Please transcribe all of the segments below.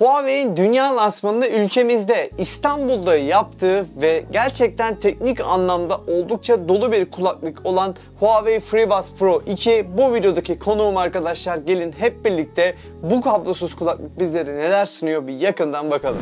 Huawei'in dünya lansmanını ülkemizde İstanbul'da yaptığı ve gerçekten teknik anlamda oldukça dolu bir kulaklık olan Huawei FreeBuds Pro 2 bu videodaki konuğum arkadaşlar gelin hep birlikte bu kablosuz kulaklık bizlere neler sunuyor bir yakından bakalım.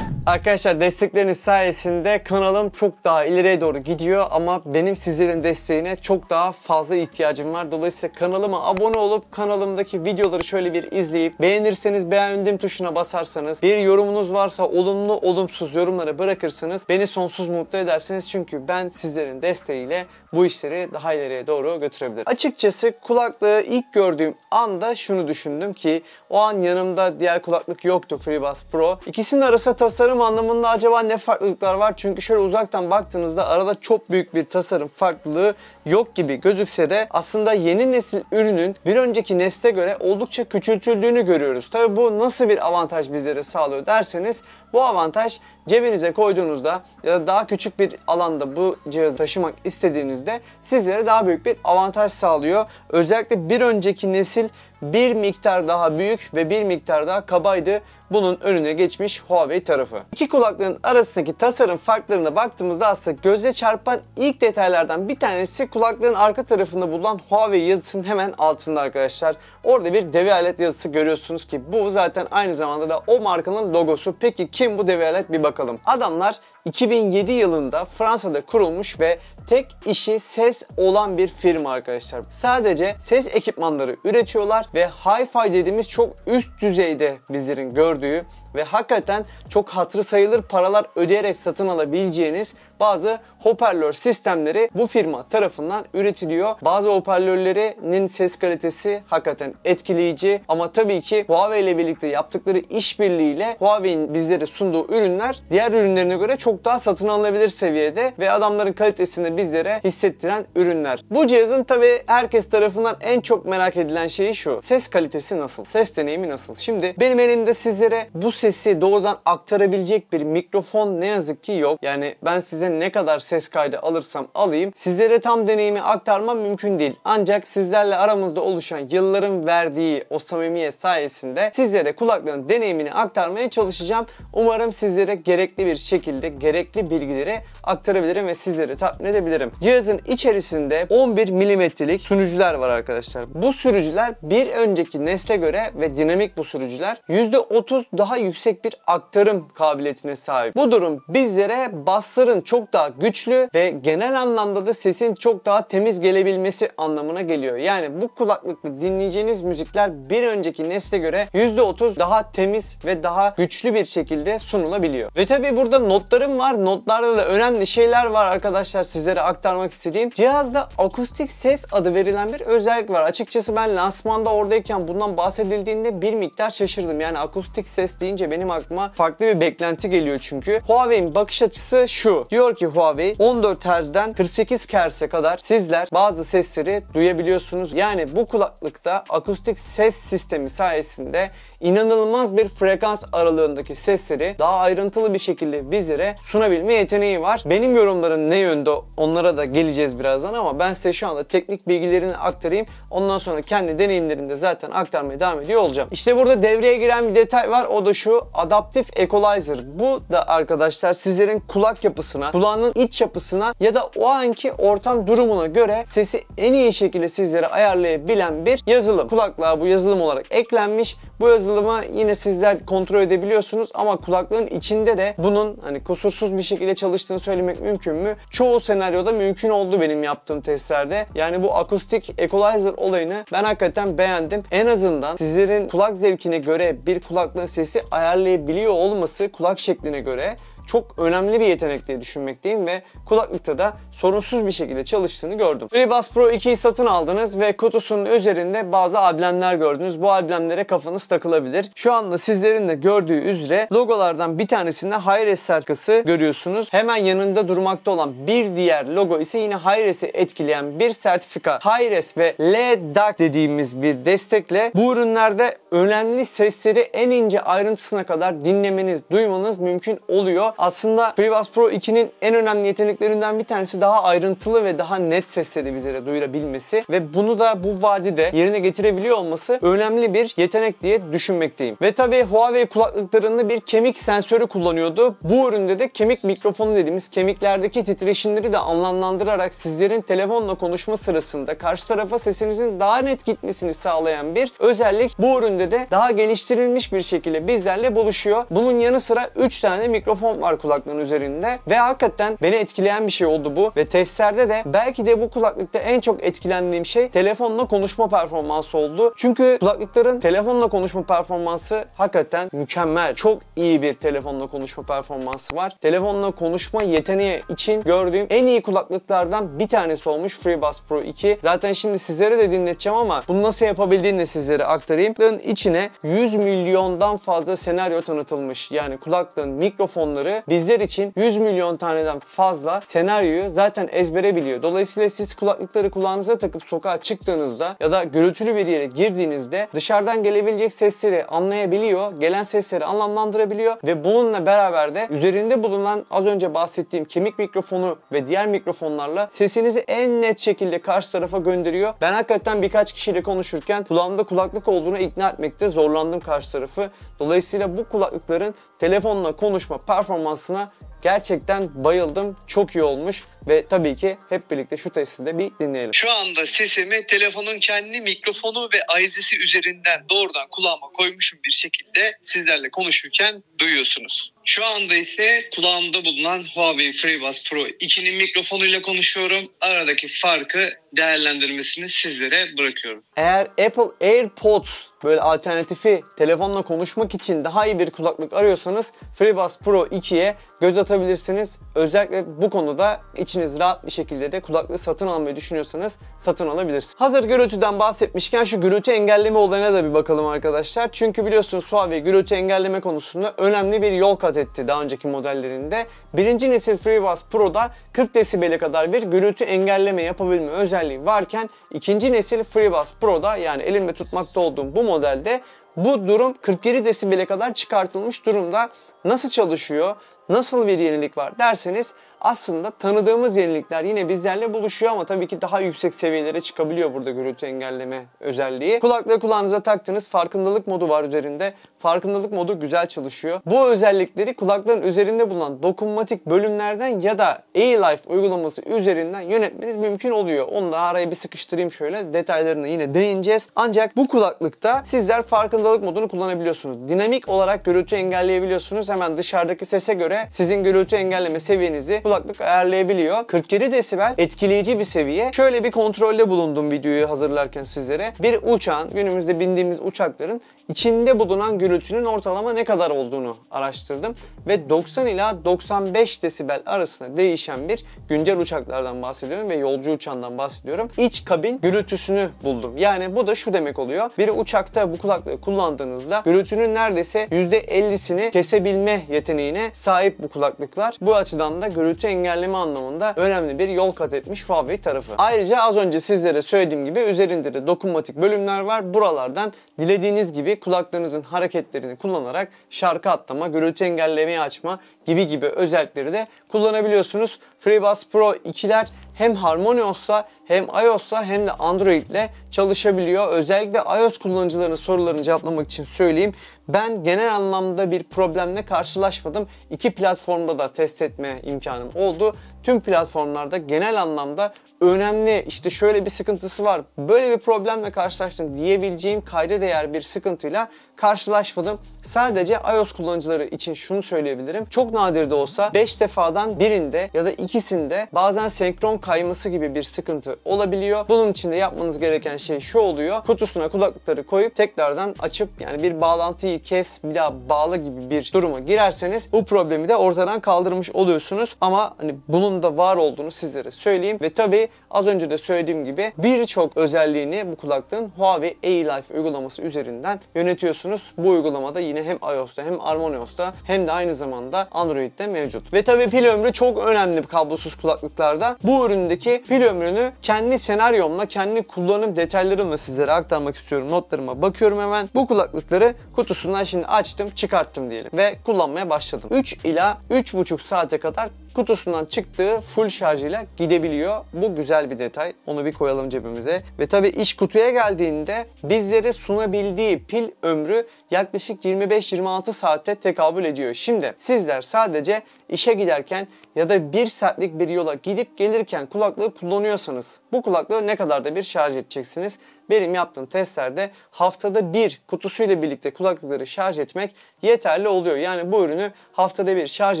Arkadaşlar destekleriniz sayesinde kanalım çok daha ileriye doğru gidiyor ama benim sizlerin desteğine çok daha fazla ihtiyacım var. Dolayısıyla kanalıma abone olup kanalımdaki videoları şöyle bir izleyip beğenirseniz beğendim tuşuna basarsanız bir yorumunuz varsa olumlu olumsuz yorumlara bırakırsanız beni sonsuz mutlu edersiniz. Çünkü ben sizlerin desteğiyle bu işleri daha ileriye doğru götürebilirim. Açıkçası kulaklığı ilk gördüğüm anda şunu düşündüm ki o an yanımda diğer kulaklık yoktu FreeBuds Pro. İkisinin arasında tasarım tasarım anlamında acaba ne farklılıklar var? Çünkü şöyle uzaktan baktığınızda arada çok büyük bir tasarım farklılığı yok gibi gözükse de aslında yeni nesil ürünün bir önceki nesle göre oldukça küçültüldüğünü görüyoruz. Tabi bu nasıl bir avantaj bizlere sağlıyor derseniz bu avantaj cebinize koyduğunuzda ya da daha küçük bir alanda bu cihazı taşımak istediğinizde sizlere daha büyük bir avantaj sağlıyor. Özellikle bir önceki nesil bir miktar daha büyük ve bir miktar daha kabaydı bunun önüne geçmiş Huawei tarafı. İki kulaklığın arasındaki tasarım farklarına baktığımızda aslında göze çarpan ilk detaylardan bir tanesi kulaklığın arka tarafında bulunan Huawei yazısının hemen altında arkadaşlar. Orada bir devi alet yazısı görüyorsunuz ki bu zaten aynı zamanda da o markanın logosu. Peki kim bu devi alet bir bakalım. Adamlar 2007 yılında Fransa'da kurulmuş ve tek işi ses olan bir firma arkadaşlar. Sadece ses ekipmanları üretiyorlar ve hi-fi dediğimiz çok üst düzeyde bizlerin gördüğü gördüğü ve hakikaten çok hatırı sayılır paralar ödeyerek satın alabileceğiniz bazı hoparlör sistemleri bu firma tarafından üretiliyor. Bazı hoparlörlerinin ses kalitesi hakikaten etkileyici ama tabii ki Huawei ile birlikte yaptıkları işbirliğiyle Huawei'nin bizlere sunduğu ürünler diğer ürünlerine göre çok daha satın alınabilir seviyede ve adamların kalitesini bizlere hissettiren ürünler. Bu cihazın tabii herkes tarafından en çok merak edilen şeyi şu. Ses kalitesi nasıl? Ses deneyimi nasıl? Şimdi benim elimde sizlere sizlere bu sesi doğrudan aktarabilecek bir mikrofon ne yazık ki yok. Yani ben size ne kadar ses kaydı alırsam alayım sizlere tam deneyimi aktarma mümkün değil. Ancak sizlerle aramızda oluşan yılların verdiği o samimiyet sayesinde sizlere kulaklığın deneyimini aktarmaya çalışacağım. Umarım sizlere gerekli bir şekilde gerekli bilgileri aktarabilirim ve sizleri tatmin edebilirim. Cihazın içerisinde 11 milimetrelik sürücüler var arkadaşlar. Bu sürücüler bir önceki nesle göre ve dinamik bu sürücüler %30 %30 daha yüksek bir aktarım kabiliyetine sahip. Bu durum bizlere bassların çok daha güçlü ve genel anlamda da sesin çok daha temiz gelebilmesi anlamına geliyor. Yani bu kulaklıkla dinleyeceğiniz müzikler bir önceki nesle göre %30 daha temiz ve daha güçlü bir şekilde sunulabiliyor. Ve tabi burada notlarım var. Notlarda da önemli şeyler var arkadaşlar sizlere aktarmak istediğim. Cihazda akustik ses adı verilen bir özellik var. Açıkçası ben lansmanda oradayken bundan bahsedildiğinde bir miktar şaşırdım. Yani akustik otomatik ses deyince benim aklıma farklı bir beklenti geliyor çünkü. Huawei'in bakış açısı şu. Diyor ki Huawei 14 Hz'den 48 Hz'e kadar sizler bazı sesleri duyabiliyorsunuz. Yani bu kulaklıkta akustik ses sistemi sayesinde inanılmaz bir frekans aralığındaki sesleri daha ayrıntılı bir şekilde bizlere sunabilme yeteneği var. Benim yorumlarım ne yönde onlara da geleceğiz birazdan ama ben size şu anda teknik bilgilerini aktarayım. Ondan sonra kendi deneyimlerimde zaten aktarmaya devam ediyor olacağım. İşte burada devreye giren bir detay var. O da şu adaptif equalizer. Bu da arkadaşlar sizlerin kulak yapısına, kulağının iç yapısına ya da o anki ortam durumuna göre sesi en iyi şekilde sizlere ayarlayabilen bir yazılım. Kulaklığa bu yazılım olarak eklenmiş. Bu yazılım yazılımı yine sizler kontrol edebiliyorsunuz ama kulaklığın içinde de bunun hani kusursuz bir şekilde çalıştığını söylemek mümkün mü? Çoğu senaryoda mümkün oldu benim yaptığım testlerde. Yani bu akustik equalizer olayını ben hakikaten beğendim. En azından sizlerin kulak zevkine göre bir kulaklığın sesi ayarlayabiliyor olması kulak şekline göre çok önemli bir yetenek diye düşünmekteyim ve kulaklıkta da sorunsuz bir şekilde çalıştığını gördüm. FreeBuds Pro 2'yi satın aldınız ve kutusunun üzerinde bazı alblemler gördünüz. Bu alblemlere kafanız takılabilir. Şu anda sizlerin de gördüğü üzere logolardan bir tanesinde Hi-Res serkası görüyorsunuz. Hemen yanında durmakta olan bir diğer logo ise yine Hi-Res'i etkileyen bir sertifika. Hi-Res ve LDAC dediğimiz bir destekle bu ürünlerde önemli sesleri en ince ayrıntısına kadar dinlemeniz, duymanız mümkün oluyor aslında FreeBuds Pro 2'nin en önemli yeteneklerinden bir tanesi daha ayrıntılı ve daha net sesleri bizlere duyurabilmesi ve bunu da bu vadide yerine getirebiliyor olması önemli bir yetenek diye düşünmekteyim. Ve tabii Huawei kulaklıklarında bir kemik sensörü kullanıyordu. Bu üründe de kemik mikrofonu dediğimiz kemiklerdeki titreşimleri de anlamlandırarak sizlerin telefonla konuşma sırasında karşı tarafa sesinizin daha net gitmesini sağlayan bir özellik bu üründe de daha geliştirilmiş bir şekilde bizlerle buluşuyor. Bunun yanı sıra 3 tane mikrofon var kulaklığın üzerinde ve hakikaten beni etkileyen bir şey oldu bu ve testlerde de belki de bu kulaklıkta en çok etkilendiğim şey telefonla konuşma performansı oldu. Çünkü kulaklıkların telefonla konuşma performansı hakikaten mükemmel. Çok iyi bir telefonla konuşma performansı var. Telefonla konuşma yeteneği için gördüğüm en iyi kulaklıklardan bir tanesi olmuş FreeBuds Pro 2. Zaten şimdi sizlere de dinleteceğim ama bunu nasıl yapabildiğini de sizlere aktarayım. Kulaklığın içine 100 milyondan fazla senaryo tanıtılmış. Yani kulaklığın mikrofonları yazarı bizler için 100 milyon taneden fazla senaryoyu zaten ezbere biliyor. Dolayısıyla siz kulaklıkları kulağınıza takıp sokağa çıktığınızda ya da gürültülü bir yere girdiğinizde dışarıdan gelebilecek sesleri anlayabiliyor, gelen sesleri anlamlandırabiliyor ve bununla beraber de üzerinde bulunan az önce bahsettiğim kemik mikrofonu ve diğer mikrofonlarla sesinizi en net şekilde karşı tarafa gönderiyor. Ben hakikaten birkaç kişiyle konuşurken kulağımda kulaklık olduğunu ikna etmekte zorlandım karşı tarafı. Dolayısıyla bu kulaklıkların telefonla konuşma performansı performansına gerçekten bayıldım. Çok iyi olmuş ve tabii ki hep birlikte şu testi de bir dinleyelim. Şu anda sesimi telefonun kendi mikrofonu ve ayzesi üzerinden doğrudan kulağıma koymuşum bir şekilde sizlerle konuşurken duyuyorsunuz. Şu anda ise kulağımda bulunan Huawei FreeBuds Pro 2'nin mikrofonuyla konuşuyorum. Aradaki farkı değerlendirmesini sizlere bırakıyorum. Eğer Apple AirPods böyle alternatifi telefonla konuşmak için daha iyi bir kulaklık arıyorsanız FreeBuds Pro 2'ye göz atabilirsiniz. Özellikle bu konuda iç içiniz rahat bir şekilde de kulaklığı satın almayı düşünüyorsanız satın alabilirsiniz. Hazır gürültüden bahsetmişken şu gürültü engelleme olayına da bir bakalım arkadaşlar. Çünkü biliyorsunuz Huawei gürültü engelleme konusunda önemli bir yol kat etti daha önceki modellerinde. Birinci nesil FreeBuds Pro'da 40 desibele kadar bir gürültü engelleme yapabilme özelliği varken ikinci nesil FreeBuds Pro'da yani elimde tutmakta olduğum bu modelde bu durum 47 desibele kadar çıkartılmış durumda. Nasıl çalışıyor? Nasıl bir yenilik var derseniz aslında tanıdığımız yenilikler yine bizlerle buluşuyor ama tabii ki daha yüksek seviyelere çıkabiliyor burada gürültü engelleme özelliği. Kulaklığı kulağınıza taktınız. Farkındalık modu var üzerinde. Farkındalık modu güzel çalışıyor. Bu özellikleri kulakların üzerinde bulunan dokunmatik bölümlerden ya da A Life uygulaması üzerinden yönetmeniz mümkün oluyor. Onu da araya bir sıkıştırayım şöyle. detaylarını yine değineceğiz. Ancak bu kulaklıkta sizler farkındalık modunu kullanabiliyorsunuz. Dinamik olarak gürültü engelleyebiliyorsunuz. Hemen dışarıdaki sese göre sizin gürültü engelleme seviyenizi kulaklık ayarlayabiliyor. 47 desibel etkileyici bir seviye. Şöyle bir kontrolde bulundum videoyu hazırlarken sizlere. Bir uçağın, günümüzde bindiğimiz uçakların içinde bulunan gürültünün ortalama ne kadar olduğunu araştırdım. Ve 90 ila 95 desibel arasında değişen bir güncel uçaklardan bahsediyorum ve yolcu uçağından bahsediyorum. İç kabin gürültüsünü buldum. Yani bu da şu demek oluyor. Bir uçakta bu kulaklığı kullandığınızda gürültünün neredeyse %50'sini kesebilme yeteneğine sahip bu kulaklıklar. Bu açıdan da gürültü gürültü engelleme anlamında önemli bir yol kat etmiş Huawei tarafı. Ayrıca az önce sizlere söylediğim gibi üzerinde de dokunmatik bölümler var. Buralardan dilediğiniz gibi kulaklarınızın hareketlerini kullanarak şarkı atlama, gürültü engellemeyi açma gibi gibi özellikleri de kullanabiliyorsunuz. FreeBuds Pro 2'ler hem HarmonyOS'la hem iOS'la hem de Android'le çalışabiliyor. Özellikle iOS kullanıcılarının sorularını cevaplamak için söyleyeyim. Ben genel anlamda bir problemle karşılaşmadım. İki platformda da test etme imkanım oldu tüm platformlarda genel anlamda önemli işte şöyle bir sıkıntısı var böyle bir problemle karşılaştım diyebileceğim kayda değer bir sıkıntıyla karşılaşmadım. Sadece iOS kullanıcıları için şunu söyleyebilirim. Çok nadir de olsa 5 defadan birinde ya da ikisinde bazen senkron kayması gibi bir sıkıntı olabiliyor. Bunun için de yapmanız gereken şey şu oluyor. Kutusuna kulaklıkları koyup tekrardan açıp yani bir bağlantıyı kes bir daha bağla gibi bir duruma girerseniz bu problemi de ortadan kaldırmış oluyorsunuz. Ama hani bunun sonunda var olduğunu sizlere söyleyeyim. Ve tabi az önce de söylediğim gibi birçok özelliğini bu kulaklığın Huawei A-Life uygulaması üzerinden yönetiyorsunuz. Bu uygulamada yine hem iOS'ta hem HarmonyOS'ta hem de aynı zamanda Android'de mevcut. Ve tabi pil ömrü çok önemli kablosuz kulaklıklarda. Bu üründeki pil ömrünü kendi senaryomla, kendi kullanım detaylarımla sizlere aktarmak istiyorum. Notlarıma bakıyorum hemen. Bu kulaklıkları kutusundan şimdi açtım, çıkarttım diyelim ve kullanmaya başladım. 3 ila 3,5 saate kadar kutusundan çıktığı full şarjıyla gidebiliyor. Bu güzel bir detay. Onu bir koyalım cebimize. Ve tabi iş kutuya geldiğinde bizlere sunabildiği pil ömrü yaklaşık 25-26 saatte tekabül ediyor. Şimdi sizler sadece işe giderken ya da 1 saatlik bir yola gidip gelirken kulaklığı kullanıyorsanız bu kulaklığı ne kadar da bir şarj edeceksiniz? Benim yaptığım testlerde haftada bir kutusuyla birlikte kulaklıkları şarj etmek yeterli oluyor. Yani bu ürünü haftada bir şarj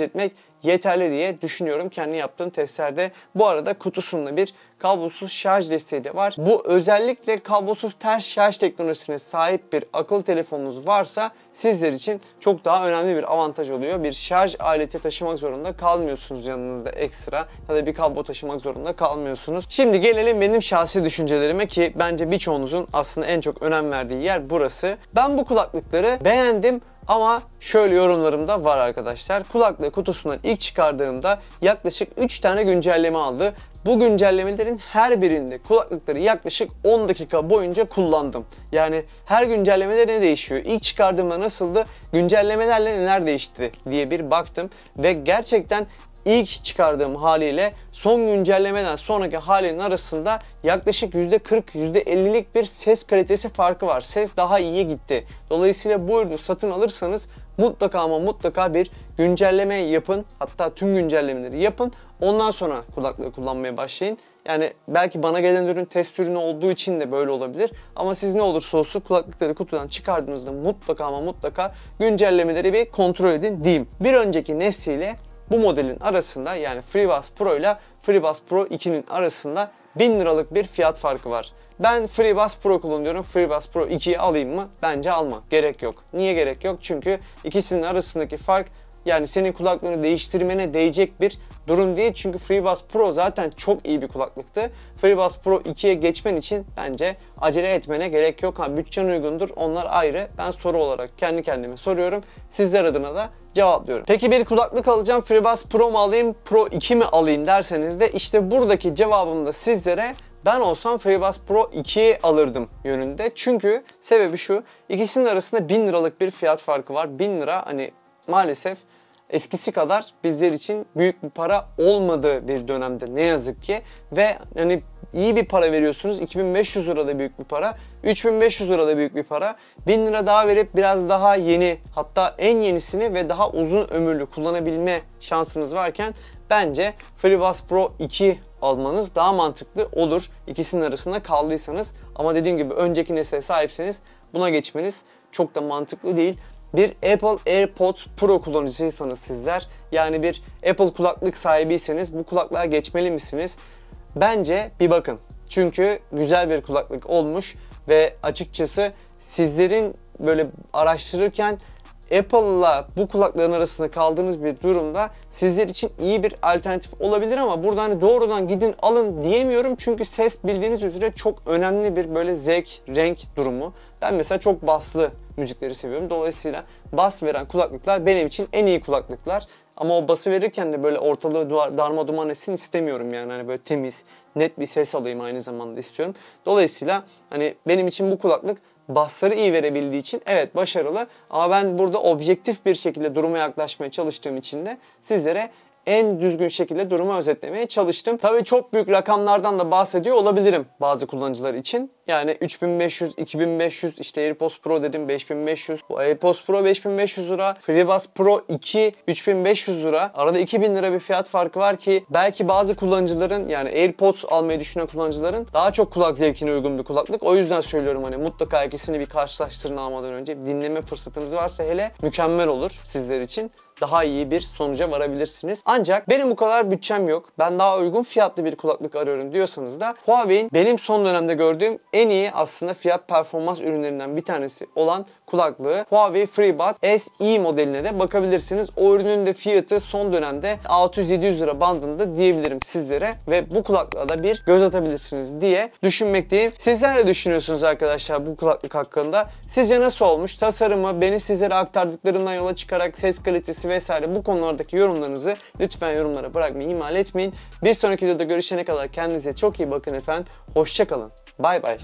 etmek yeterli diye düşünüyorum kendi yaptığım testlerde. Bu arada kutusunda bir kablosuz şarj desteği de var. Bu özellikle kablosuz ters şarj teknolojisine sahip bir akıllı telefonunuz varsa sizler için çok daha önemli bir avantaj oluyor. Bir şarj aleti taşımak zorunda kalmıyorsunuz yanınızda ekstra ya da bir kablo taşımak zorunda kalmıyorsunuz. Şimdi gelelim benim şahsi düşüncelerime ki bence birçoğunuzun aslında en çok önem verdiği yer burası. Ben bu kulaklıkları beğendim ama şöyle yorumlarım da var arkadaşlar. Kulaklığı kutusundan ilk çıkardığımda yaklaşık 3 tane güncelleme aldı bu güncellemelerin her birinde kulaklıkları yaklaşık 10 dakika boyunca kullandım. Yani her güncellemede ne değişiyor? İlk çıkardığımda nasıldı? Güncellemelerle neler değişti diye bir baktım ve gerçekten ilk çıkardığım haliyle son güncellemeden sonraki halinin arasında yaklaşık %40 %50'lik bir ses kalitesi farkı var. Ses daha iyiye gitti. Dolayısıyla bu ürünü satın alırsanız mutlaka ama mutlaka bir güncelleme yapın. Hatta tüm güncellemeleri yapın. Ondan sonra kulaklığı kullanmaya başlayın. Yani belki bana gelen ürün test ürünü olduğu için de böyle olabilir. Ama siz ne olursa olsun kulaklıkları kutudan çıkardığınızda mutlaka ama mutlaka güncellemeleri bir kontrol edin diyeyim. Bir önceki nesliyle bu modelin arasında yani FreeBuds Pro ile FreeBuds Pro 2'nin arasında 1000 liralık bir fiyat farkı var. Ben FreeBus Pro kullanıyorum. FreeBus Pro 2'yi alayım mı? Bence alma. Gerek yok. Niye gerek yok? Çünkü ikisinin arasındaki fark yani senin kulaklığını değiştirmene değecek bir durum değil. Çünkü FreeBuds Pro zaten çok iyi bir kulaklıktı. FreeBuds Pro 2'ye geçmen için bence acele etmene gerek yok. Ha bütçen uygundur onlar ayrı. Ben soru olarak kendi kendime soruyorum. Sizler adına da cevaplıyorum. Peki bir kulaklık alacağım. FreeBuds Pro mu alayım, Pro 2 mi alayım derseniz de işte buradaki cevabım da sizlere ben olsam FreeBuds Pro 2 alırdım yönünde. Çünkü sebebi şu ikisinin arasında 1000 liralık bir fiyat farkı var. 1000 lira hani maalesef eskisi kadar bizler için büyük bir para olmadığı bir dönemde ne yazık ki ve hani iyi bir para veriyorsunuz 2500 lira da büyük bir para 3500 lira da büyük bir para 1000 lira daha verip biraz daha yeni hatta en yenisini ve daha uzun ömürlü kullanabilme şansınız varken bence FreeBuds Pro 2 almanız daha mantıklı olur. İkisinin arasında kaldıysanız ama dediğim gibi önceki nesile sahipseniz buna geçmeniz çok da mantıklı değil. Bir Apple AirPods Pro kullanıcıysanız sizler yani bir Apple kulaklık sahibiyseniz bu kulaklığa geçmeli misiniz? Bence bir bakın. Çünkü güzel bir kulaklık olmuş ve açıkçası sizlerin böyle araştırırken Apple'la bu kulaklığın arasında kaldığınız bir durumda sizler için iyi bir alternatif olabilir ama burada hani doğrudan gidin alın diyemiyorum çünkü ses bildiğiniz üzere çok önemli bir böyle zevk, renk durumu. Ben mesela çok baslı müzikleri seviyorum. Dolayısıyla bas veren kulaklıklar benim için en iyi kulaklıklar. Ama o bası verirken de böyle ortalığı darma duman etsin istemiyorum yani. Hani böyle temiz, net bir ses alayım aynı zamanda istiyorum. Dolayısıyla hani benim için bu kulaklık basları iyi verebildiği için evet başarılı. Ama ben burada objektif bir şekilde duruma yaklaşmaya çalıştığım için de sizlere en düzgün şekilde durumu özetlemeye çalıştım. Tabii çok büyük rakamlardan da bahsediyor olabilirim bazı kullanıcılar için. Yani 3500, 2500, işte AirPods Pro dedim 5500. Bu AirPods Pro 5500 lira, FreeBuds Pro 2 3500 lira. Arada 2000 lira bir fiyat farkı var ki belki bazı kullanıcıların yani AirPods almayı düşünen kullanıcıların daha çok kulak zevkine uygun bir kulaklık. O yüzden söylüyorum hani mutlaka ikisini bir karşılaştırın almadan önce. Dinleme fırsatınız varsa hele mükemmel olur sizler için daha iyi bir sonuca varabilirsiniz. Ancak benim bu kadar bütçem yok. Ben daha uygun fiyatlı bir kulaklık arıyorum diyorsanız da Huawei'in benim son dönemde gördüğüm en iyi aslında fiyat performans ürünlerinden bir tanesi olan kulaklığı Huawei FreeBuds SE modeline de bakabilirsiniz. O ürünün de fiyatı son dönemde 600-700 lira bandında diyebilirim sizlere ve bu kulaklığa da bir göz atabilirsiniz diye düşünmekteyim. Sizler ne düşünüyorsunuz arkadaşlar bu kulaklık hakkında? Sizce nasıl olmuş? Tasarımı, benim sizlere aktardıklarından yola çıkarak ses kalitesi vesaire bu konulardaki yorumlarınızı lütfen yorumlara bırakmayı ihmal etmeyin. Bir sonraki videoda görüşene kadar kendinize çok iyi bakın efendim. Hoşçakalın. Bay bay.